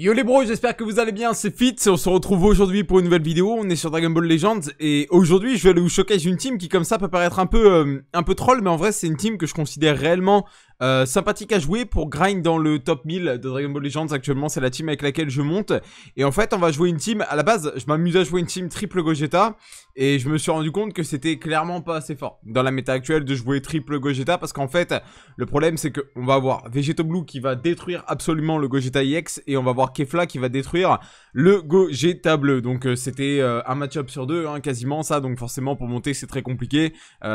Yo les bros, j'espère que vous allez bien, c'est Fit, on se retrouve aujourd'hui pour une nouvelle vidéo, on est sur Dragon Ball Legends et aujourd'hui je vais vous showcase une team qui comme ça peut paraître un peu euh, un peu troll mais en vrai c'est une team que je considère réellement euh, sympathique à jouer pour grind dans le top 1000 de Dragon Ball Legends. Actuellement, c'est la team avec laquelle je monte. Et en fait, on va jouer une team. À la base, je m'amusais à jouer une team triple Gogeta. Et je me suis rendu compte que c'était clairement pas assez fort dans la méta actuelle de jouer triple Gogeta. Parce qu'en fait, le problème, c'est qu'on va avoir Vegeto Blue qui va détruire absolument le Gogeta EX. Et on va avoir Kefla qui va détruire le Gogeta bleu. Donc, euh, c'était euh, un match-up sur deux, hein, quasiment ça. Donc, forcément, pour monter, c'est très compliqué.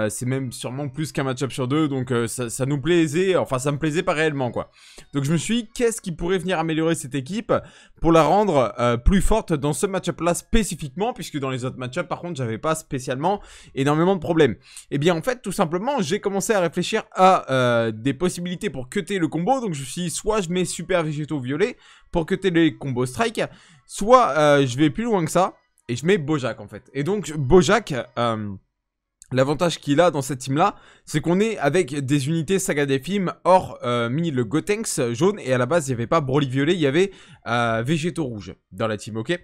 c'est même sûrement plus qu'un match-up sur deux. Donc, ça, ça nous plaisait enfin ça me plaisait pas réellement quoi. Donc je me suis dit, qu'est-ce qui pourrait venir améliorer cette équipe pour la rendre euh, plus forte dans ce match-up là spécifiquement, puisque dans les autres match-up par contre j'avais pas spécialement énormément de problèmes. Et eh bien en fait tout simplement j'ai commencé à réfléchir à euh, des possibilités pour cuter le combo, donc je me suis dit, soit je mets super végétaux violet pour cuter les combos strike, soit euh, je vais plus loin que ça et je mets Bojack en fait. Et donc Bojack... L'avantage qu'il a dans cette team-là, c'est qu'on est avec des unités saga des films, hors euh, le Gotenks jaune, et à la base, il n'y avait pas Broly violet, il y avait euh, Végétaux rouge dans la team, ok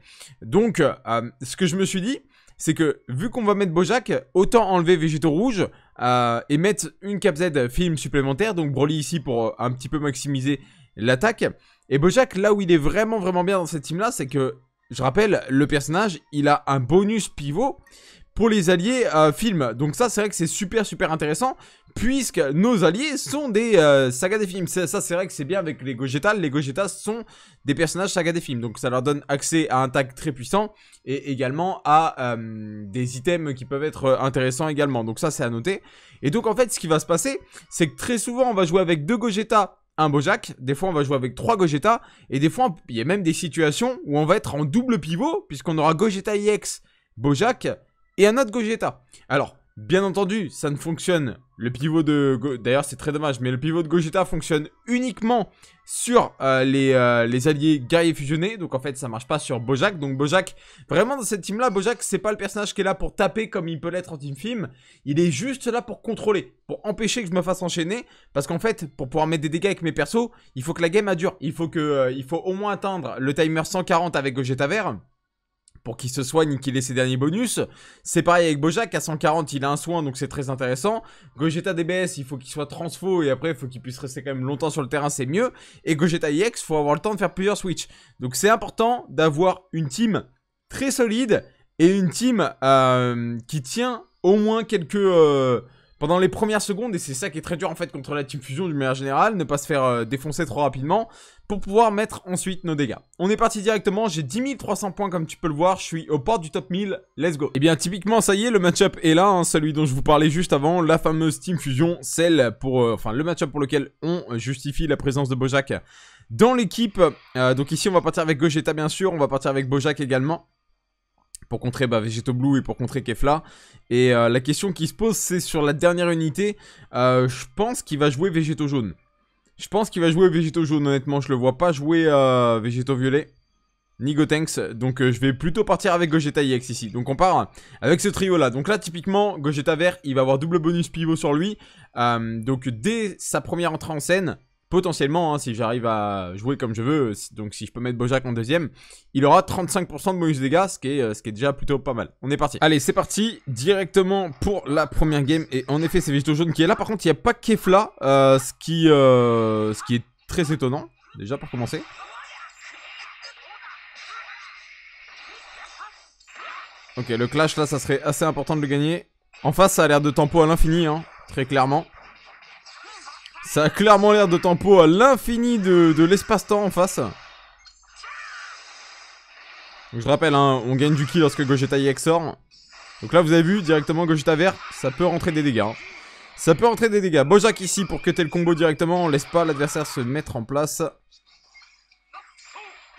Donc, euh, ce que je me suis dit, c'est que vu qu'on va mettre Bojack, autant enlever Végétaux rouge euh, et mettre une cap Z film supplémentaire, donc Broly ici pour euh, un petit peu maximiser l'attaque. Et Bojack, là où il est vraiment vraiment bien dans cette team-là, c'est que, je rappelle, le personnage, il a un bonus pivot pour les alliés euh, films. Donc ça, c'est vrai que c'est super, super intéressant, puisque nos alliés sont des euh, sagas des films. Ça, c'est vrai que c'est bien avec les Gogeta. Les Gogeta sont des personnages sagas des films, donc ça leur donne accès à un tag très puissant, et également à euh, des items qui peuvent être intéressants également. Donc ça, c'est à noter. Et donc, en fait, ce qui va se passer, c'est que très souvent, on va jouer avec deux Gogeta un Bojack, des fois on va jouer avec trois Gogeta, et des fois il y a même des situations où on va être en double pivot, puisqu'on aura Gogeta X Bojack, et un autre Gogeta. Alors, bien entendu, ça ne fonctionne. Le pivot de... D'ailleurs, c'est très dommage, mais le pivot de Gogeta fonctionne uniquement sur euh, les, euh, les, alliés guerriers fusionnés. Donc, en fait, ça marche pas sur Bojack. Donc, Bojack, vraiment, dans cette team-là, Bojack, c'est pas le personnage qui est là pour taper comme il peut l'être en team film. Il est juste là pour contrôler, pour empêcher que je me fasse enchaîner. Parce qu'en fait, pour pouvoir mettre des dégâts avec mes persos, il faut que la game a dure. Il faut, que, euh, il faut au moins atteindre le timer 140 avec Gogeta vert pour qu'il se soigne et qu'il ait ses derniers bonus. C'est pareil avec Bojack, à 140, il a un soin, donc c'est très intéressant. Gogeta DBS, il faut qu'il soit transfo, et après, il faut qu'il puisse rester quand même longtemps sur le terrain, c'est mieux. Et Gogeta il faut avoir le temps de faire plusieurs switches. Donc c'est important d'avoir une team très solide, et une team euh, qui tient au moins quelques... Euh, pendant les premières secondes, et c'est ça qui est très dur en fait contre la Team Fusion du manière générale, ne pas se faire euh, défoncer trop rapidement, pour pouvoir mettre ensuite nos dégâts. On est parti directement, j'ai 10 300 points comme tu peux le voir, je suis au port du top 1000, let's go. Et eh bien typiquement ça y est, le match-up est là, hein, celui dont je vous parlais juste avant, la fameuse Team Fusion, celle pour, euh, enfin le match-up pour lequel on justifie la présence de Bojack dans l'équipe. Euh, donc ici on va partir avec Gogeta bien sûr, on va partir avec Bojack également pour contrer bah, Vegeto Blue et pour contrer Kefla. Et euh, la question qui se pose, c'est sur la dernière unité, euh, je pense qu'il va jouer Vegeto Jaune. Je pense qu'il va jouer Végéto Jaune, honnêtement, je le vois pas jouer euh, Violet. Ni Gotenks, donc euh, je vais plutôt partir avec Gogeta EX ici. Donc on part avec ce trio-là. Donc là, typiquement, Gogeta Vert, il va avoir double bonus pivot sur lui. donc dès sa première entrée en scène, potentiellement, hein, si j'arrive à jouer comme je veux, donc si je peux mettre Bojack en deuxième, il aura 35% de bonus dégâts, euh, ce qui, est, déjà plutôt pas mal. On est parti. Allez, c'est parti, directement pour la première game. Et en effet, c'est Végétaux Jaune qui est là. Par contre, il n'y a pas Kefla, euh, ce, qui, euh, ce qui est très étonnant, déjà pour commencer. Ok, le clash là, ça serait assez important de le gagner. En face, ça a l'air de tempo à l'infini, hein, très clairement. Ça a clairement l'air de tempo à l'infini de, l'espace-temps en face. je rappelle, hein, on gagne du kill lorsque Gogeta EX sort. Donc là, vous avez vu, directement Gogeta vert, ça peut rentrer des dégâts. Ça peut rentrer des dégâts. Bojack ici pour cutter le combo directement. On laisse pas l'adversaire se mettre en place.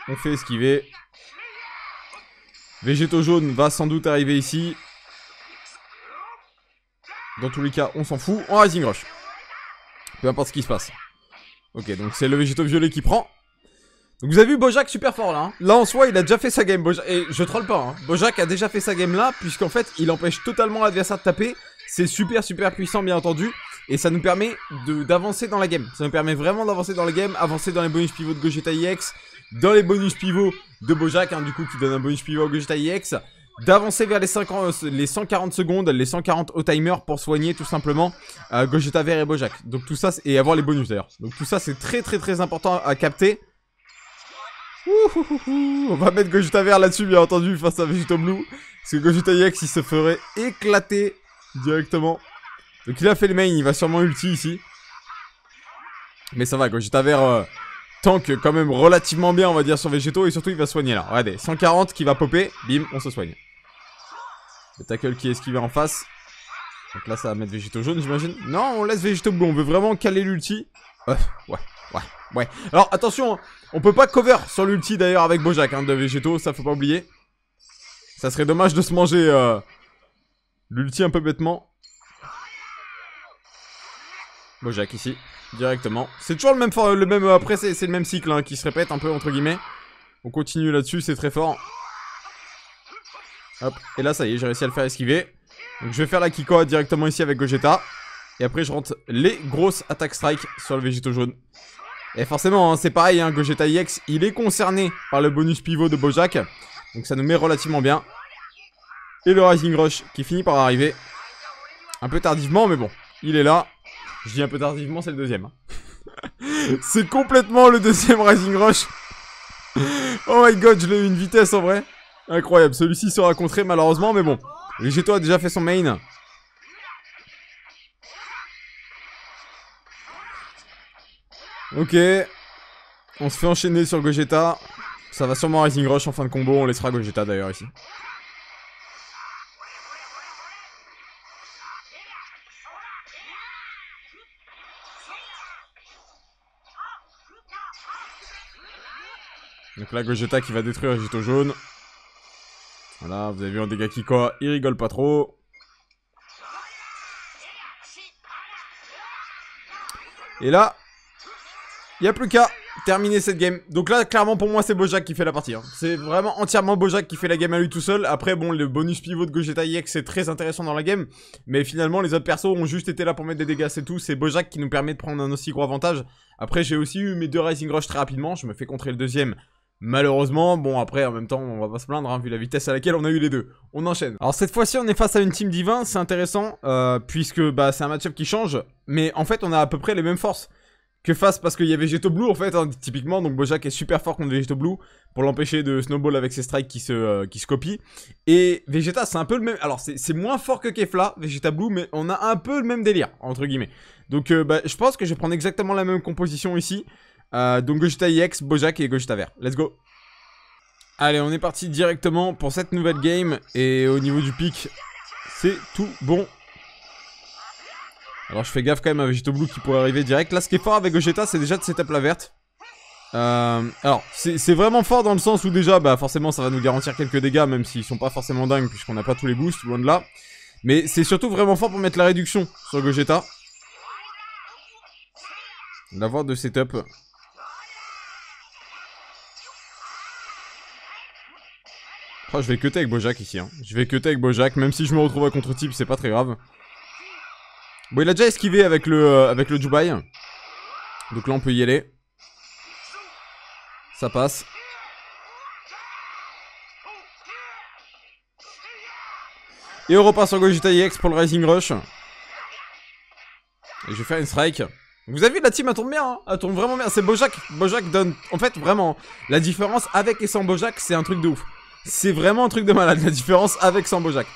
On fait esquiver. Végétaux jaune va sans doute arriver ici. Dans tous les cas, on s'en fout. En Rising Rush. Peu importe ce qui se passe. Ok, donc c'est le végétaux violet qui prend. Donc vous avez vu Bojack super fort là. Hein. là en soi, il a déjà fait sa game. Et je troll pas. Hein. Bojack a déjà fait sa game là, puisqu'en fait, il empêche totalement l'adversaire de taper. C'est super super puissant, bien entendu. Et ça nous permet d'avancer dans la game. Ça nous permet vraiment d'avancer dans la game, avancer dans les bonus pivots de Gogeta EX, dans les bonus pivots de Bojack, hein, du coup, qui donne un bonus pivot à Gogeta EX d'avancer vers les, 50, euh, les 140 secondes, les 140 au timer pour soigner tout simplement euh, Gogeta Vert et Bojack. Donc tout ça, et avoir les bonus d'ailleurs. Donc tout ça, c'est très très très important à capter. on va mettre Gogeta Vert là-dessus, bien entendu, face à Vegito Blue. Parce que Gogeta Yax il se ferait éclater directement. Donc il a fait le main, il va sûrement ulti ici. Mais ça va, Gogeta Vert... tant euh, tank quand même relativement bien, on va dire, sur Végétaux. Et surtout, il va soigner là. Regardez, 140 qui va popper. Bim, on se soigne. Le tackle qui est esquivé en face. Donc là, ça va mettre Végéto jaune, j'imagine. Non, on laisse Végéto bleu. On veut vraiment caler l'ulti. Euh, ouais, ouais, ouais. Alors, attention, hein. on peut pas cover sur l'ulti d'ailleurs avec Bojack hein, de Végéto. Ça, faut pas oublier. Ça serait dommage de se manger euh, l'ulti un peu bêtement. Bojack ici, directement. C'est toujours le même, le même euh, après, c'est le même cycle hein, qui se répète un peu entre guillemets. On continue là-dessus, c'est très fort. Hop, et là ça y est, j'ai réussi à le faire esquiver. Donc je vais faire la Kiko directement ici avec Gogeta. Et après je rentre les grosses attaques strike sur le végito jaune. Et forcément, hein, c'est pareil, hein, Gogeta EX, il est concerné par le bonus pivot de Bojack. Donc ça nous met relativement bien. Et le Rising Rush qui finit par arriver. Un peu tardivement, mais bon, il est là. Je dis un peu tardivement, c'est le deuxième. Hein. c'est complètement le deuxième Rising Rush. oh my god, je l'ai eu une vitesse en vrai. Incroyable, celui-ci sera contré malheureusement, mais bon. Végéto a déjà fait son main. Ok. On se fait enchaîner sur Gogeta. Ça va sûrement Rising Rush en fin de combo. On laissera Gogeta d'ailleurs ici. Donc là, Gogeta qui va détruire Gito jaune. Voilà, vous avez vu en dégâts qui quoi Il rigole pas trop. Et là, il n'y a plus qu'à terminer cette game. Donc là, clairement, pour moi, c'est Bojack qui fait la partie. Hein. C'est vraiment entièrement Bojack qui fait la game à lui tout seul. Après, bon, le bonus pivot de Gogeta IX, c'est très intéressant dans la game. Mais finalement, les autres persos ont juste été là pour mettre des dégâts, c'est tout. C'est Bojack qui nous permet de prendre un aussi gros avantage. Après, j'ai aussi eu mes deux Rising Rush très rapidement. Je me fais contrer le deuxième Malheureusement, bon après en même temps on va pas se plaindre hein, vu la vitesse à laquelle on a eu les deux. On enchaîne. Alors cette fois-ci on est face à une team divin, c'est intéressant euh, puisque bah c'est un match-up qui change, mais en fait on a à peu près les mêmes forces que face parce qu'il y a Vegeto Blue en fait hein. typiquement donc Bojack est super fort contre Vegeto Blue pour l'empêcher de snowball avec ses strikes qui se euh, qui se copient et Vegeta c'est un peu le même alors c'est moins fort que Kefla Vegeta Blue mais on a un peu le même délire entre guillemets donc euh, bah, je pense que je vais prendre exactement la même composition ici euh, donc Gogeta EX, Bojack et Gogeta Vert. Let's go Allez, on est parti directement pour cette nouvelle game. Et au niveau du pic, c'est tout bon. Alors je fais gaffe quand même à Vegito Blue qui pourrait arriver direct. Là, ce qui est fort avec Gogeta, c'est déjà de setup la verte. Euh, alors, c'est vraiment fort dans le sens où déjà, bah forcément, ça va nous garantir quelques dégâts, même s'ils sont pas forcément dingues, puisqu'on n'a pas tous les boosts, loin de là. Mais c'est surtout vraiment fort pour mettre la réduction sur Gogeta. D'avoir de setup. Oh, je vais cutter avec Bojack ici. Hein. Je vais cutter avec Bojack, même si je me retrouve à contre-type, c'est pas très grave. Bon, il a déjà esquivé avec le, euh, avec le Dubai. Donc là, on peut y aller. Ça passe. Et on repart sur Gojita EX pour le Rising Rush. Et je vais faire une strike. Vous avez vu, la team, elle tombe bien, hein. elle tombe vraiment bien. C'est Bojack. Bojack donne... En fait, vraiment, la différence avec et sans Bojack, c'est un truc de ouf. C'est vraiment un truc de malade la différence avec Sambojack.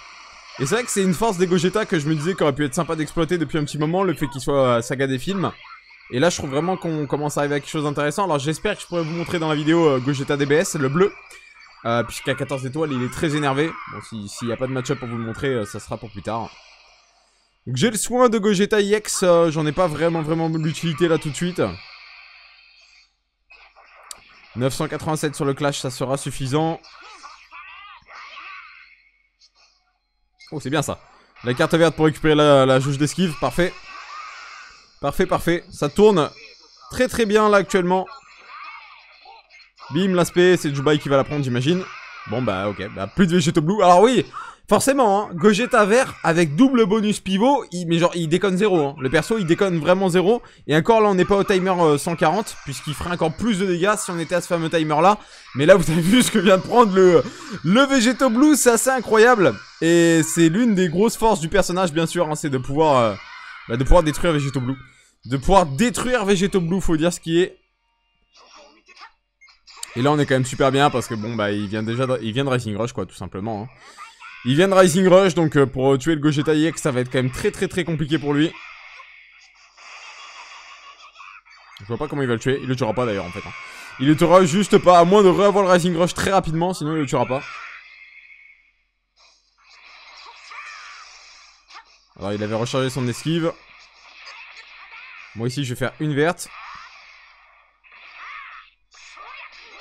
Et c'est vrai que c'est une force des Gogeta que je me disais qu'aurait pu être sympa d'exploiter depuis un petit moment, le fait qu'il soit euh, saga des films. Et là, je trouve vraiment qu'on commence à arriver à quelque chose d'intéressant. Alors, j'espère que je pourrai vous montrer dans la vidéo euh, Gogeta DBS, le bleu. Euh, puisqu'à 14 étoiles, il est très énervé. Bon, s'il n'y a pas de match-up pour vous le montrer, ça sera pour plus tard. Donc, j'ai le soin de Gogeta EX. J'en ai pas vraiment, vraiment l'utilité là tout de suite. 987 sur le clash, ça sera suffisant. Oh, c'est bien ça. La carte verte pour récupérer la, la jauge d'esquive. Parfait. Parfait, parfait. Ça tourne très très bien là actuellement. Bim, l'aspect, c'est Dubaï qui va la prendre, j'imagine. Bon, bah ok. Bah, plus de végétaux blue. Alors oui, Forcément, hein, Gogeta vert avec double bonus pivot, il, mais genre il déconne zéro. Hein. Le perso il déconne vraiment zéro. Et encore là on n'est pas au timer 140 euh, puisqu'il ferait encore plus de dégâts si on était à ce fameux timer là. Mais là vous avez vu ce que vient de prendre le, le Végéto Blue, c'est assez incroyable. Et c'est l'une des grosses forces du personnage bien sûr, hein, c'est de pouvoir euh, bah, de pouvoir détruire Végéto Blue. De pouvoir détruire Végéto Blue, faut dire ce qui est. Et là on est quand même super bien parce que bon bah il vient déjà de, il vient de Racing Rush quoi tout simplement. Hein. Il vient de Rising Rush, donc euh, pour euh, tuer le Gogeta Yek, ça va être quand même très très très compliqué pour lui. Je vois pas comment il va le tuer. Il le tuera pas d'ailleurs en fait. Hein. Il le tuera juste pas, à moins de revoir le Rising Rush très rapidement, sinon il le tuera pas. Alors il avait rechargé son esquive. Moi ici je vais faire une verte.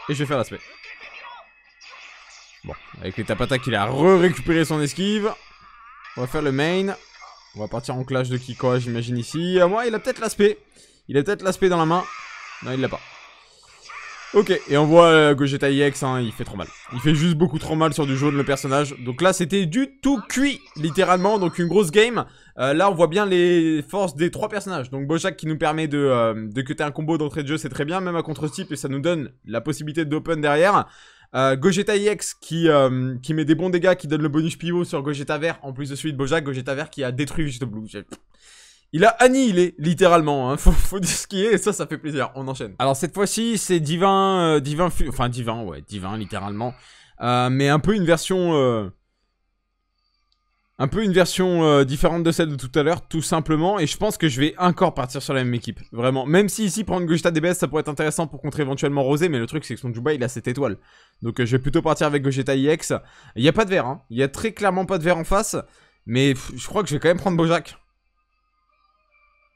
Et je vais faire l'aspect. Bon, avec les tapatacs, il a récupéré son esquive. On va faire le main. On va partir en clash de Kiko, j'imagine, ici. Ah, moi, il a peut-être l'aspect. Il a peut-être l'aspect dans la main. Non, il l'a pas. Ok, et on voit que euh, Gogeta EX, hein, il fait trop mal. Il fait juste beaucoup trop mal sur du jaune, le personnage. Donc là, c'était du tout cuit, littéralement. Donc une grosse game. Euh, là, on voit bien les forces des trois personnages. Donc Bojack qui nous permet de, euh, de cutter un combo d'entrée de jeu, c'est très bien. Même à contre-type, et ça nous donne la possibilité d'open derrière. Euh, Gogeta EX qui, euh, qui met des bons dégâts, qui donne le bonus pivot sur Gogeta Vert, en plus de celui de Bojack, Gogeta Vert qui a détruit juste Blue. Il a annihilé, littéralement, hein. faut, faut dire ce qui est, et ça, ça fait plaisir, on enchaîne. Alors cette fois-ci, c'est divin, euh, divin, enfin divin, ouais, divin, littéralement, euh, mais un peu une version un peu une version euh, différente de celle de tout à l'heure, tout simplement. Et je pense que je vais encore partir sur la même équipe, vraiment. Même si ici, prendre Gogeta DBS, ça pourrait être intéressant pour contrer éventuellement Rosé, mais le truc, c'est que son Juba, il a cette étoile. Donc euh, je vais plutôt partir avec Gogeta IX. Il n'y a pas de verre, hein. Il n'y a très clairement pas de verre en face. Mais je crois que je vais quand même prendre Bojack.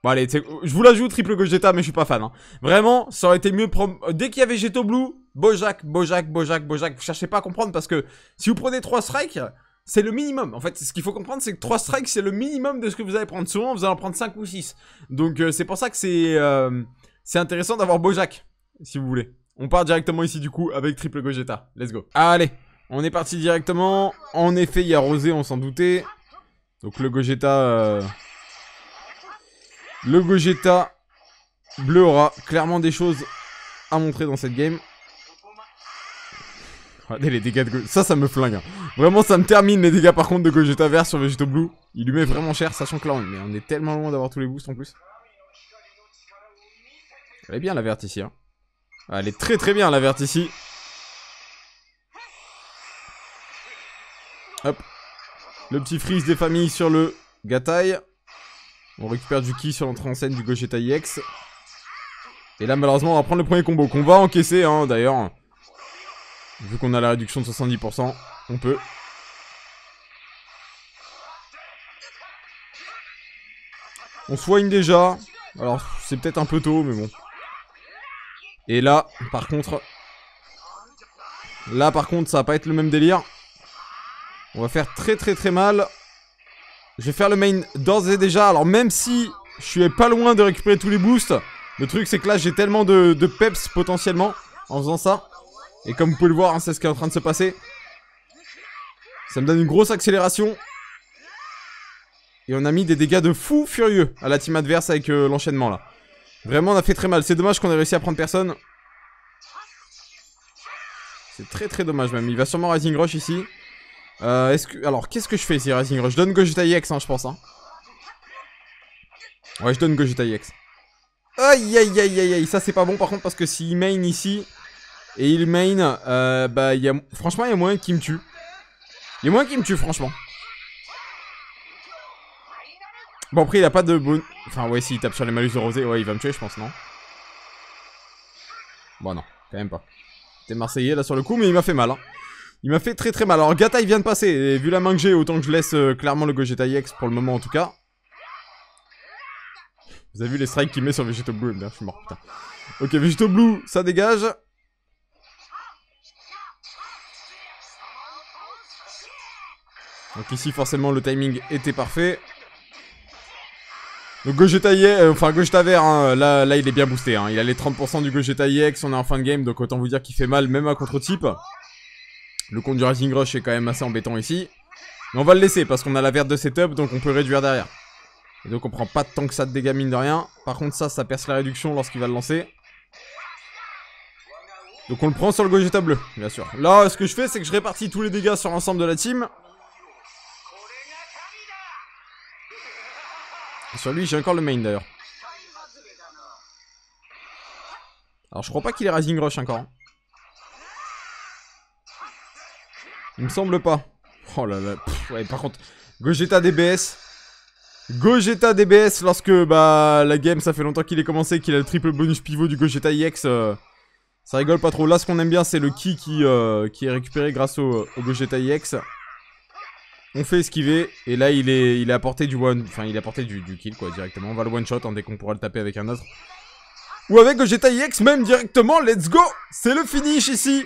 Bon allez, je vous la joue triple Gogeta, mais je suis pas fan. Hein. Vraiment, ça aurait été mieux Dès qu'il y avait Geto Blue, Bojack, Bojack, Bojack, Bojack. Vous cherchez pas à comprendre parce que si vous prenez 3 strikes... C'est le minimum. En fait, ce qu'il faut comprendre, c'est que 3 strikes, c'est le minimum de ce que vous allez prendre. Souvent, vous allez en prendre 5 ou 6. Donc, euh, c'est pour ça que euh, c'est intéressant d'avoir Bojack, si vous voulez. On part directement ici, du coup, avec triple Gogeta. Let's go. Allez, on est parti directement. En effet, il y a Rosé, on s'en doutait. Donc, le Gogeta... Euh, le Gogeta bleu aura clairement des choses à montrer dans cette game. Regardez les dégâts de Gogeta. Ça, ça me flingue. Hein. Vraiment, ça me termine les dégâts par contre de Gogeta vert sur Vegeto Blue. Il lui met vraiment cher, sachant que là, on est tellement loin d'avoir tous les boosts en plus. Elle est bien la verte ici. Hein. Ah, elle est très très bien la verte ici. Hop. Le petit freeze des familles sur le Gatai. On récupère du ki sur l'entrée en scène du Gogeta EX. Et là, malheureusement, on va prendre le premier combo qu'on va encaisser, hein, d'ailleurs. Vu qu'on a la réduction de 70%, on peut. On soigne déjà. Alors, c'est peut-être un peu tôt, mais bon. Et là, par contre... Là, par contre, ça va pas être le même délire. On va faire très très très mal. Je vais faire le main d'ores et déjà. Alors, même si je suis pas loin de récupérer tous les boosts, le truc, c'est que là, j'ai tellement de, peps potentiellement en faisant ça. Et comme vous pouvez le voir, hein, c'est ce qui est en train de se passer. Ça me donne une grosse accélération. Et on a mis des dégâts de fou furieux à la team adverse avec euh, l'enchaînement là. Vraiment, on a fait très mal. C'est dommage qu'on ait réussi à prendre personne. C'est très très dommage même. Il va sûrement Rising Rush ici. Euh, Alors, qu'est-ce que je fais ici, Rising Rush Je donne Gogeta EX, hein, je pense. Hein. Ouais, je donne Gogeta EX. Aïe, aïe, aïe, aïe, aïe. Ça, c'est pas bon, par contre, parce que s'il main ici... Et il main, euh, bah, y a... franchement, il y a moins qu'il me tue. Il y a moins qui me tue, franchement. Bon, après, il a pas de bon... Enfin, ouais, s'il tape sur les malus de rosé, ouais, il va me tuer, je pense, non Bon, non, quand même pas. T'es marseillais, là, sur le coup, mais il m'a fait mal, hein. Il m'a fait très très mal. Alors, Gata, il vient de passer. Et vu la main que j'ai, autant que je laisse euh, clairement le Gogeta EX pour le moment, en tout cas. Vous avez vu les strikes qu'il met sur Vegeto Blue Je suis mort, putain. Ok, Vegeto Blue, ça dégage. Donc ici, forcément, le timing était parfait. Donc Gogeta euh, enfin Gogeta vert, hein, là, là il est bien boosté. Hein. Il a les 30% du Gogeta EX, on est en fin de game, donc autant vous dire qu'il fait mal, même à contre-type. Le compte du Rising Rush est quand même assez embêtant ici. Mais on va le laisser, parce qu'on a la verte de setup, donc on peut réduire derrière. Et donc on prend pas tant que ça de dégâts, mine de rien. Par contre ça, ça perce la réduction lorsqu'il va le lancer. Donc on le prend sur le Gogeta bleu, bien sûr. Là, ce que je fais, c'est que je répartis tous les dégâts sur l'ensemble de la team. sur lui, j'ai encore le main d'ailleurs. Alors, je crois pas qu'il est Rising Rush encore. Il me semble pas. Oh là là. ouais, par contre, Gogeta DBS. Gogeta DBS lorsque bah la game ça fait longtemps qu'il est commencé qu'il a le triple bonus pivot du Gogeta EX euh, ça rigole pas trop là ce qu'on aime bien c'est le ki qui, euh, qui est récupéré grâce au, Gogeta EX on fait esquiver. Et là, il est, il à du one. Enfin, il a apporté du, kill, quoi, directement. On va le one shot en hein, dès qu'on pourra le taper avec un autre. Ou avec Gogeta X même directement. Let's go C'est le finish ici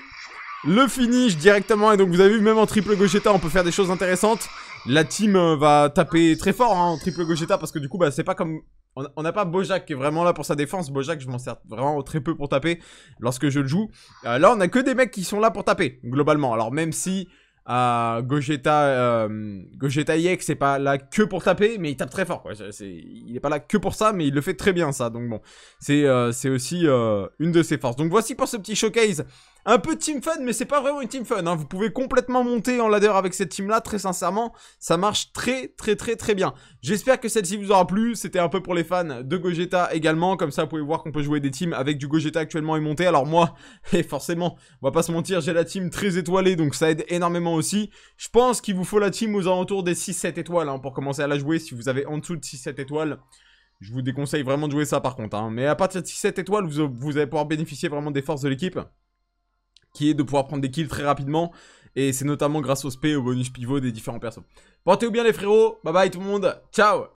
le finish directement. Et donc, vous avez vu, même en triple Gogeta, on peut faire des choses intéressantes. La team euh, va taper très fort hein, en triple Gogeta parce que du coup, bah, c'est pas comme... On n'a pas Bojack qui est vraiment là pour sa défense. Bojack, je m'en sers vraiment très peu pour taper lorsque je le joue. Euh, là, on a que des mecs qui sont là pour taper, globalement. Alors, même si Gogeta. Euh, Gogeta Yek, c'est pas là que pour taper, mais il tape très fort. il est pas là que pour ça, mais il le fait très bien ça. Donc bon, c'est euh, c'est aussi euh, une de ses forces. Donc voici pour ce petit showcase un peu team fun, mais c'est pas vraiment une team fun. Hein. Vous pouvez complètement monter en ladder avec cette team-là, très sincèrement. Ça marche très, très, très, très bien. J'espère que celle-ci vous aura plu. C'était un peu pour les fans de Gogeta également. Comme ça, vous pouvez voir qu'on peut jouer des teams avec du Gogeta actuellement et monter. Alors moi, et forcément, on va pas se mentir, j'ai la team très étoilée, donc ça aide énormément aussi. Je pense qu'il vous faut la team aux alentours des 6-7 étoiles hein, pour commencer à la jouer. Si vous avez en dessous de 6-7 étoiles, je vous déconseille vraiment de jouer ça par contre. Hein. Mais à partir de 6-7 étoiles, vous, vous allez pouvoir bénéficier vraiment des forces de l'équipe qui est de pouvoir prendre des kills très rapidement. Et c'est notamment grâce au SP et au bonus pivot des différents personnes Portez-vous bien les frérots, bye bye tout le monde, ciao